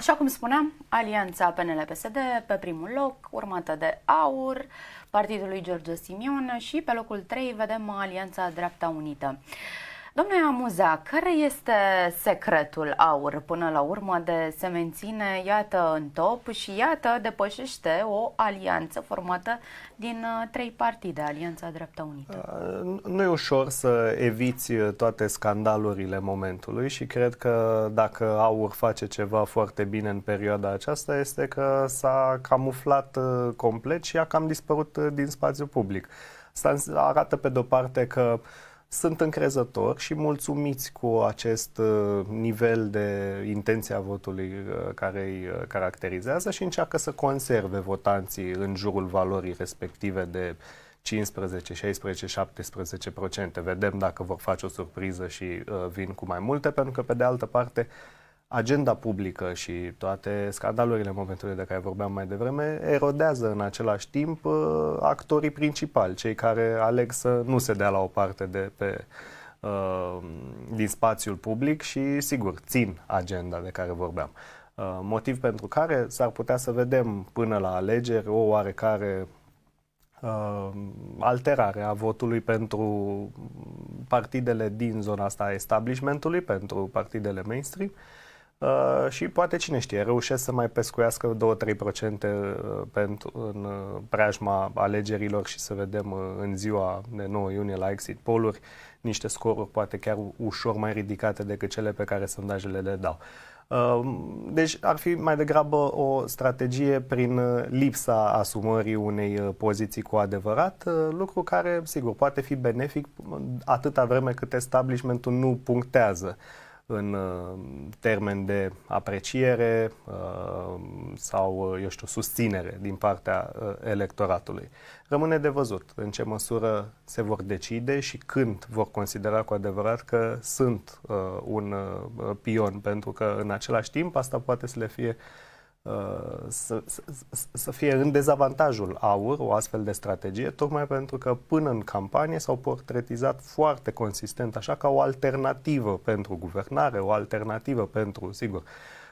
Așa cum spuneam, alianța PNL-PSD pe primul loc, urmată de AUR, partidul lui George Simion și pe locul 3 vedem Alianța Dreapta Unită. Domnule Amuza, care este secretul aur până la urmă de se menține, iată, în top și iată, depășește o alianță formată din uh, trei partide, Alianța Dreapta Unită? Uh, nu e ușor să eviți uh, toate scandalurile momentului și cred că dacă aur face ceva foarte bine în perioada aceasta este că s-a camuflat complet și a cam dispărut din spațiu public. Asta arată pe de-o parte că uh, sunt încrezători și mulțumiți cu acest uh, nivel de intenție a votului uh, care îi uh, caracterizează și încearcă să conserve votanții în jurul valorii respective de 15, 16, 17%. Vedem dacă vor face o surpriză și uh, vin cu mai multe, pentru că, pe de altă parte, uh, agenda publică și toate scandalurile momentul de care vorbeam mai devreme erodează în același timp uh, actorii principali, cei care aleg să nu se dea la o parte de pe uh, din spațiul public și, sigur, țin agenda de care vorbeam. Uh, motiv pentru care s-ar putea să vedem până la alegeri o oarecare uh, alterare a votului pentru partidele din zona asta a establishmentului, pentru partidele mainstream, uh, Uh, și poate cine știe, reușesc să mai pescuiască 2-3% uh, pentru, în uh, preajma alegerilor și să vedem în ziua de 9 iunie la exit poluri niște scoruri poate chiar ușor mai ridicate decât cele pe care sondajele le dau. Deci ar fi mai degrabă o strategie prin lipsa asumării unei poziții cu adevărat, lucru care, sigur, poate fi benefic atâta vreme cât establishmentul nu punctează în uh, termen de apreciere uh, sau, uh, eu știu, susținere din partea electoratului. Rămâne de văzut în ce măsură se vor decide și când vor considera cu adevărat că sunt un pion, pentru că în același timp asta poate să le fie să, să, fie în dezavantajul aur o astfel de strategie, tocmai pentru că până în campanie s-au portretizat foarte consistent așa ca o alternativă pentru guvernare, o alternativă pentru, sigur,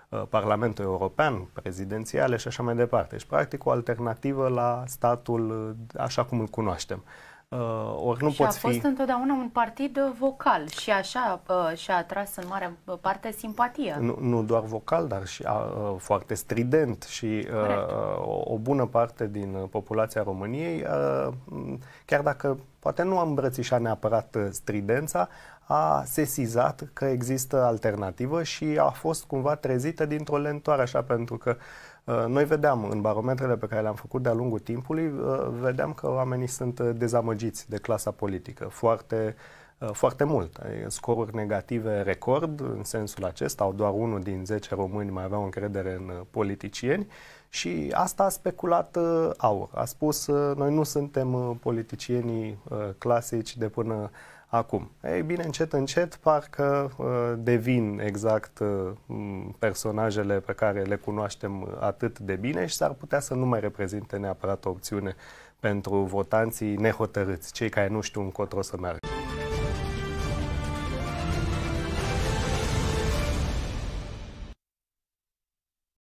uh, Parlamentul European, prezidențiale și așa mai departe. Și, deci, practic, o alternativă la statul uh, așa cum îl cunoaștem. Uh, ori nu și poți a fost fi... întotdeauna un partid uh, vocal și așa uh, și-a atras în mare parte simpatia. Nu, nu doar vocal, dar și uh, foarte strident și uh, o, o bună parte din uh, populația României, uh, chiar dacă poate nu a îmbrățișat neapărat uh, stridența, a sesizat că există alternativă și a fost cumva trezită dintr-o lentoare așa pentru că uh, Uh, noi vedeam în barometrele pe care le-am făcut de-a lungul timpului, uh, vedeam că oamenii sunt uh, dezamăgiți de clasa politică foarte, foarte mult. Scoruri negative record în sensul acesta, au doar unul din 10 români mai aveau încredere în politicieni și asta a speculat aur. A spus, noi nu suntem politicienii clasici de până acum. Ei bine, încet, încet, parcă uh, devin exact uh, personajele pe care le cunoaștem atât de bine și s-ar putea să nu mai reprezinte neapărat o opțiune pentru votanții nehotărâți, cei care nu știu încotro să meargă.